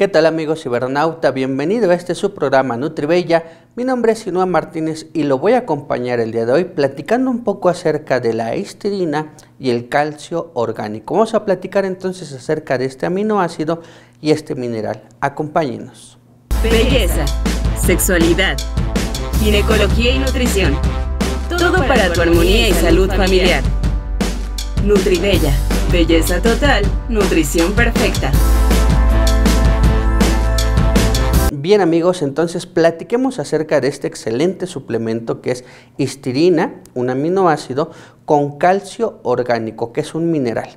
¿Qué tal amigos cibernautas, Bienvenido a este su programa NutriBella. Mi nombre es Inua Martínez y lo voy a acompañar el día de hoy platicando un poco acerca de la histidina y el calcio orgánico. Vamos a platicar entonces acerca de este aminoácido y este mineral. Acompáñenos. Belleza, sexualidad, ginecología y nutrición. Todo para tu armonía y salud familiar. NutriBella, belleza total, nutrición perfecta. Bien amigos, entonces platiquemos acerca de este excelente suplemento que es histirina, un aminoácido con calcio orgánico, que es un mineral.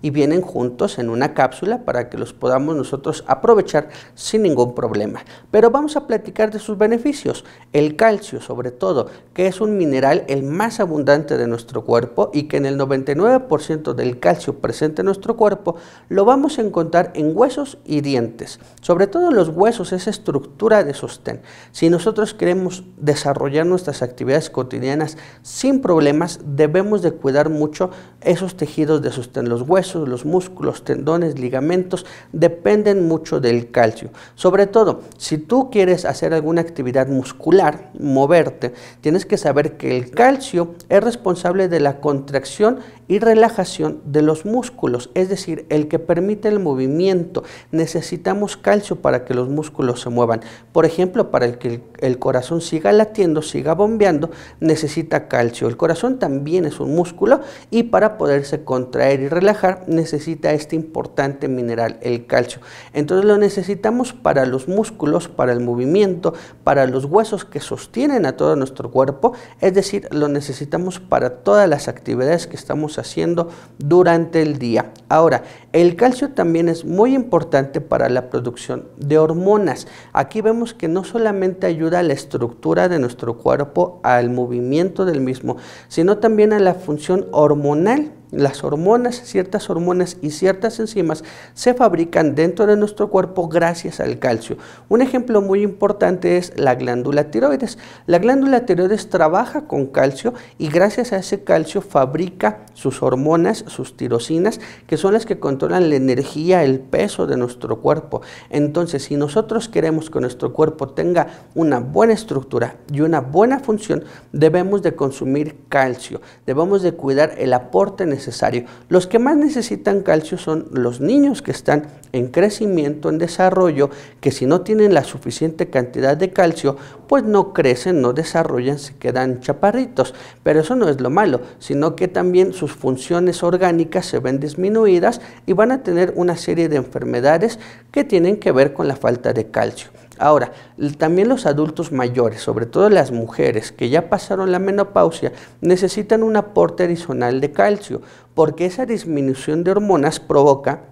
Y vienen juntos en una cápsula para que los podamos nosotros aprovechar sin ningún problema. Pero vamos a platicar de sus beneficios. El calcio, sobre todo, que es un mineral el más abundante de nuestro cuerpo y que en el 99% del calcio presente en nuestro cuerpo lo vamos a encontrar en huesos y dientes. Sobre todo los huesos, esa estructura de sostén. Si nosotros queremos desarrollar nuestras actividades cotidianas sin problemas, debemos de cuidar mucho esos tejidos de sostén, los huesos, los músculos, tendones, ligamentos, dependen mucho del calcio. Sobre todo, si tú quieres hacer alguna actividad muscular, moverte, tienes que saber que el calcio es responsable de la contracción y relajación de los músculos, es decir, el que permite el movimiento. Necesitamos calcio para que los músculos se muevan. Por ejemplo, para que el corazón siga latiendo, siga bombeando, necesita calcio. El corazón también es un músculo y para poderse contraer y relajar necesita este importante mineral, el calcio. Entonces lo necesitamos para los músculos, para el movimiento, para los huesos que sostienen a todo nuestro cuerpo, es decir, lo necesitamos para todas las actividades que estamos haciendo haciendo durante el día. Ahora, el calcio también es muy importante para la producción de hormonas. Aquí vemos que no solamente ayuda a la estructura de nuestro cuerpo, al movimiento del mismo, sino también a la función hormonal las hormonas, ciertas hormonas y ciertas enzimas se fabrican dentro de nuestro cuerpo gracias al calcio. Un ejemplo muy importante es la glándula tiroides. La glándula tiroides trabaja con calcio y gracias a ese calcio fabrica sus hormonas, sus tirosinas, que son las que controlan la energía, el peso de nuestro cuerpo. Entonces, si nosotros queremos que nuestro cuerpo tenga una buena estructura y una buena función, debemos de consumir calcio, debemos de cuidar el aporte en necesario. Los que más necesitan calcio son los niños que están en crecimiento, en desarrollo, que si no tienen la suficiente cantidad de calcio, pues no crecen, no desarrollan, se quedan chaparritos. Pero eso no es lo malo, sino que también sus funciones orgánicas se ven disminuidas y van a tener una serie de enfermedades que tienen que ver con la falta de calcio. Ahora, también los adultos mayores, sobre todo las mujeres que ya pasaron la menopausia, necesitan un aporte adicional de calcio, porque esa disminución de hormonas provoca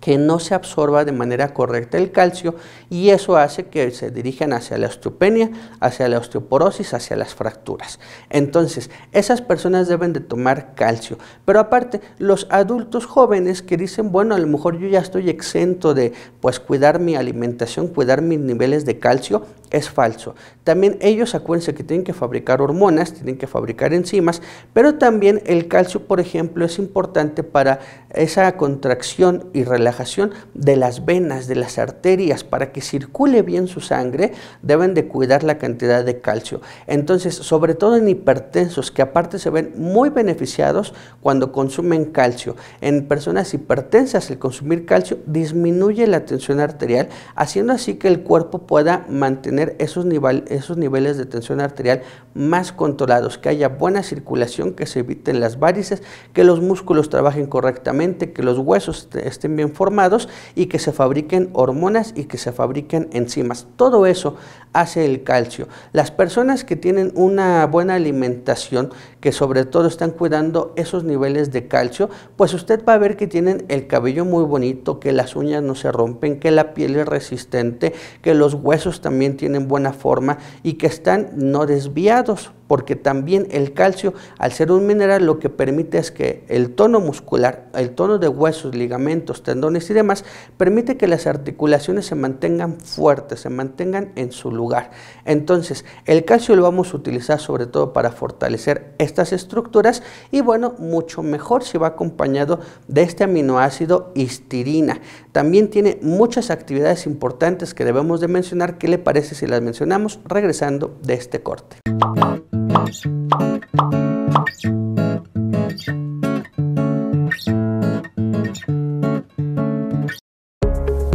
que no se absorba de manera correcta el calcio y eso hace que se dirijan hacia la osteopenia, hacia la osteoporosis, hacia las fracturas. Entonces, esas personas deben de tomar calcio. Pero aparte, los adultos jóvenes que dicen, bueno, a lo mejor yo ya estoy exento de pues cuidar mi alimentación, cuidar mis niveles de calcio, es falso. También ellos, acuérdense que tienen que fabricar hormonas, tienen que fabricar enzimas, pero también el calcio, por ejemplo, es importante para esa contracción y relajación de las venas, de las arterias, para que circule bien su sangre, deben de cuidar la cantidad de calcio. Entonces, sobre todo en hipertensos, que aparte se ven muy beneficiados cuando consumen calcio. En personas hipertensas, el consumir calcio disminuye la tensión arterial, haciendo así que el cuerpo pueda mantener esos, esos niveles de tensión arterial más controlados, que haya buena circulación, que se eviten las varices, que los músculos trabajen correctamente, que los huesos estén bien formados y que se fabriquen hormonas y que se fabriquen enzimas. Todo eso hace el calcio. Las personas que tienen una buena alimentación, que sobre todo están cuidando esos niveles de calcio, pues usted va a ver que tienen el cabello muy bonito, que las uñas no se rompen, que la piel es resistente, que los huesos también tienen en buena forma y que están no desviados porque también el calcio, al ser un mineral, lo que permite es que el tono muscular, el tono de huesos, ligamentos, tendones y demás, permite que las articulaciones se mantengan fuertes, se mantengan en su lugar. Entonces, el calcio lo vamos a utilizar sobre todo para fortalecer estas estructuras y bueno, mucho mejor si va acompañado de este aminoácido histirina. También tiene muchas actividades importantes que debemos de mencionar. ¿Qué le parece si las mencionamos regresando de este corte?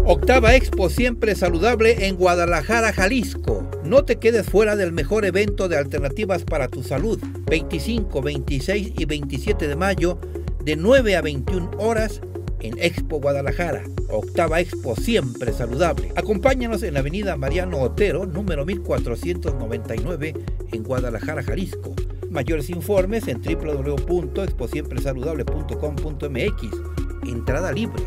Octava Expo siempre saludable en Guadalajara, Jalisco. No te quedes fuera del mejor evento de alternativas para tu salud. 25, 26 y 27 de mayo de 9 a 21 horas en Expo Guadalajara, octava Expo siempre saludable. Acompáñanos en la avenida Mariano Otero, número 1499, en Guadalajara, Jalisco. Mayores informes en www.exposiempresaludable.com.mx. Entrada libre.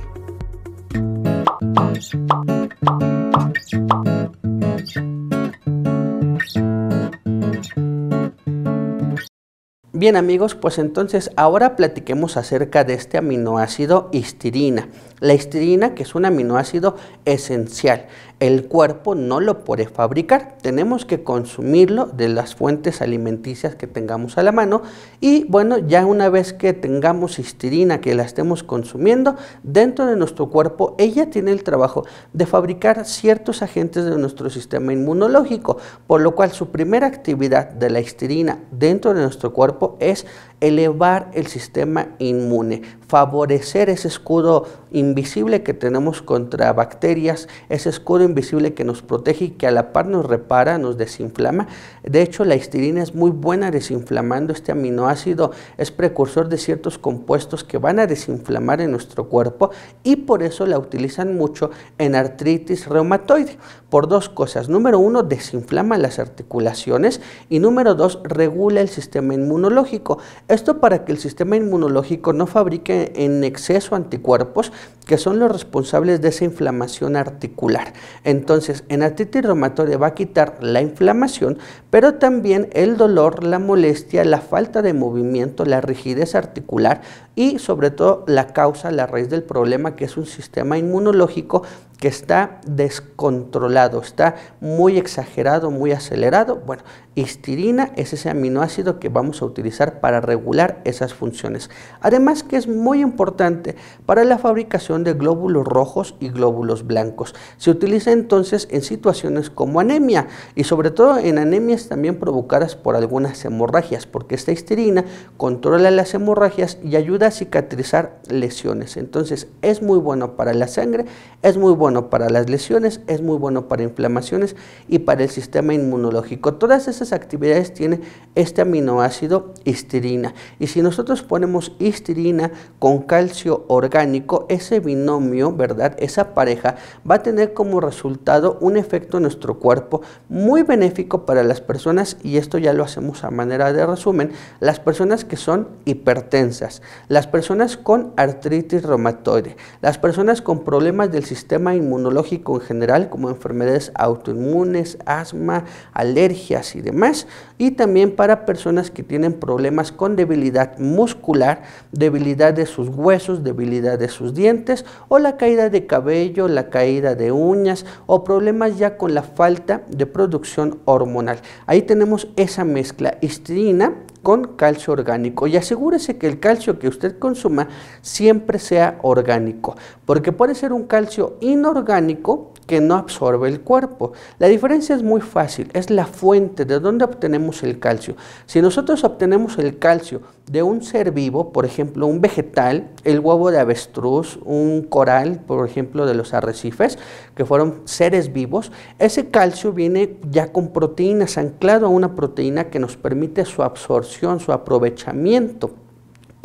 Bien amigos, pues entonces ahora platiquemos acerca de este aminoácido histidina. La histidina que es un aminoácido esencial. El cuerpo no lo puede fabricar, tenemos que consumirlo de las fuentes alimenticias que tengamos a la mano y bueno, ya una vez que tengamos histirina, que la estemos consumiendo, dentro de nuestro cuerpo ella tiene el trabajo de fabricar ciertos agentes de nuestro sistema inmunológico, por lo cual su primera actividad de la histirina dentro de nuestro cuerpo es elevar el sistema inmune, favorecer ese escudo invisible que tenemos contra bacterias, ese escudo invisible que nos protege y que a la par nos repara, nos desinflama. De hecho, la histidina es muy buena desinflamando este aminoácido, es precursor de ciertos compuestos que van a desinflamar en nuestro cuerpo y por eso la utilizan mucho en artritis reumatoide, por dos cosas. Número uno, desinflama las articulaciones y número dos, regula el sistema inmunológico. Esto para que el sistema inmunológico no fabrique en exceso anticuerpos que son los responsables de esa inflamación articular. Entonces, en artritis reumatoide va a quitar la inflamación, pero también el dolor, la molestia, la falta de movimiento, la rigidez articular y sobre todo la causa, la raíz del problema que es un sistema inmunológico que está descontrolado, está muy exagerado, muy acelerado. Bueno, histirina es ese aminoácido que vamos a utilizar para regular esas funciones. Además que es muy importante para la fabricación de glóbulos rojos y glóbulos blancos. Se utiliza entonces en situaciones como anemia y sobre todo en anemias también provocadas por algunas hemorragias, porque esta histirina controla las hemorragias y ayuda a cicatrizar lesiones. Entonces es muy bueno para la sangre, es muy bueno para las lesiones, es muy bueno para inflamaciones y para el sistema inmunológico. Todas esas actividades tienen este aminoácido histirina Y si nosotros ponemos histirina con calcio orgánico, ese binomio, ¿verdad? Esa pareja va a tener como resultado un efecto en nuestro cuerpo muy benéfico para las personas y esto ya lo hacemos a manera de resumen, las personas que son hipertensas, las personas con artritis reumatoide, las personas con problemas del sistema sistema inmunológico en general, como enfermedades autoinmunes, asma, alergias y demás, y también para personas que tienen problemas con debilidad muscular, debilidad de sus huesos, debilidad de sus dientes o la caída de cabello, la caída de uñas o problemas ya con la falta de producción hormonal. Ahí tenemos esa mezcla estrina con calcio orgánico y asegúrese que el calcio que usted consuma siempre sea orgánico, porque puede ser un calcio inorgánico que no absorbe el cuerpo. La diferencia es muy fácil, es la fuente de dónde obtenemos el calcio. Si nosotros obtenemos el calcio de un ser vivo, por ejemplo, un vegetal, el huevo de avestruz, un coral, por ejemplo, de los arrecifes, que fueron seres vivos, ese calcio viene ya con proteínas, anclado a una proteína que nos permite su absorción, su aprovechamiento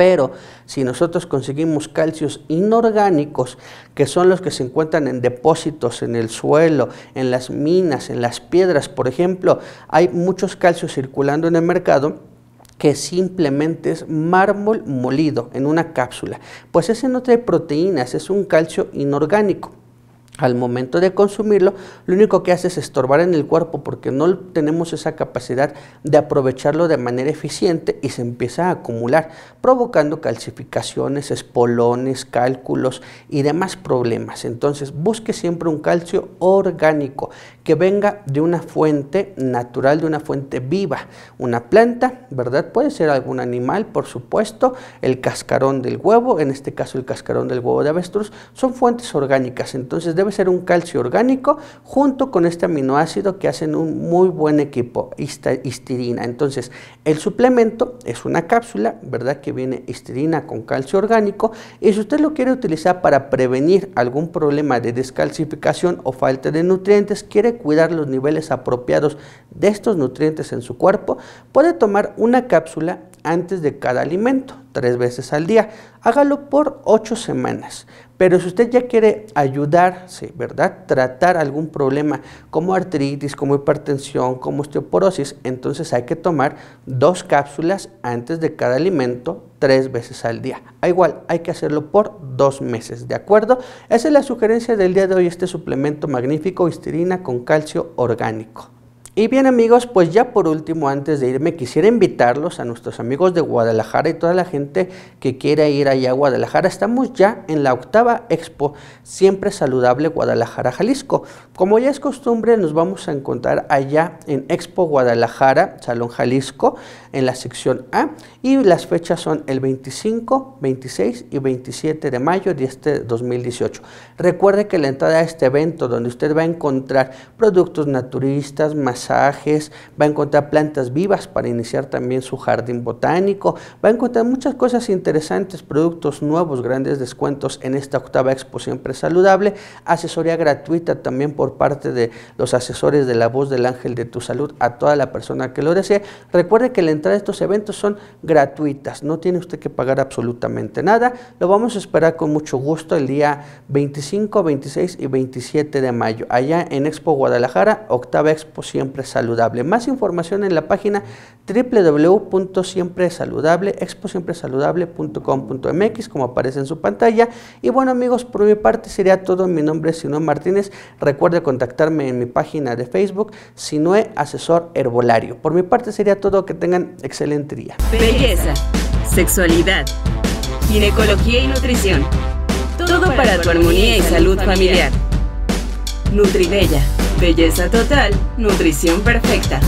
pero si nosotros conseguimos calcios inorgánicos, que son los que se encuentran en depósitos, en el suelo, en las minas, en las piedras, por ejemplo, hay muchos calcios circulando en el mercado que simplemente es mármol molido en una cápsula. Pues ese no trae proteínas, es un calcio inorgánico al momento de consumirlo, lo único que hace es estorbar en el cuerpo porque no tenemos esa capacidad de aprovecharlo de manera eficiente y se empieza a acumular, provocando calcificaciones, espolones, cálculos y demás problemas. Entonces, busque siempre un calcio orgánico que venga de una fuente natural, de una fuente viva, una planta, ¿verdad? Puede ser algún animal, por supuesto, el cascarón del huevo, en este caso el cascarón del huevo de avestruz, son fuentes orgánicas, entonces debe ser un calcio orgánico junto con este aminoácido que hacen un muy buen equipo, histirina. Entonces, el suplemento es una cápsula, ¿verdad? Que viene histirina con calcio orgánico y si usted lo quiere utilizar para prevenir algún problema de descalcificación o falta de nutrientes, quiere cuidar los niveles apropiados de estos nutrientes en su cuerpo, puede tomar una cápsula antes de cada alimento, tres veces al día. Hágalo por ocho semanas. Pero si usted ya quiere ayudarse, ¿verdad? Tratar algún problema como artritis, como hipertensión, como osteoporosis, entonces hay que tomar dos cápsulas antes de cada alimento tres veces al día. A ah, igual, hay que hacerlo por dos meses, ¿de acuerdo? Esa es la sugerencia del día de hoy, este suplemento magnífico, histirina con calcio orgánico. Y bien amigos, pues ya por último, antes de irme, quisiera invitarlos a nuestros amigos de Guadalajara y toda la gente que quiera ir allá a Guadalajara. Estamos ya en la octava expo, siempre saludable Guadalajara, Jalisco. Como ya es costumbre, nos vamos a encontrar allá en Expo Guadalajara, Salón Jalisco, en la sección A y las fechas son el 25, 26 y 27 de mayo de este 2018. Recuerde que la entrada a este evento donde usted va a encontrar productos naturistas, masajes, va a encontrar plantas vivas para iniciar también su jardín botánico, va a encontrar muchas cosas interesantes, productos nuevos, grandes descuentos en esta octava exposición presaludable, saludable, asesoría gratuita también por parte de los asesores de la voz del ángel de tu salud a toda la persona que lo desee. Recuerde que la entrada a estos eventos son gratuitas, no tiene usted que pagar absolutamente nada. Lo vamos a esperar con mucho gusto el día 25, 26 y 27 de mayo, allá en Expo Guadalajara, octava Expo siempre saludable. Más información en la página www.siempresaludable, como aparece en su pantalla. Y bueno amigos, por mi parte sería todo. Mi nombre es Sino Martínez. Recuerde contactarme en mi página de Facebook, Sinoe Asesor Herbolario. Por mi parte sería todo. Que tengan excelente día. Belleza, sexualidad, ginecología y nutrición. Todo para tu armonía y salud familiar. Nutribella, belleza total, nutrición perfecta.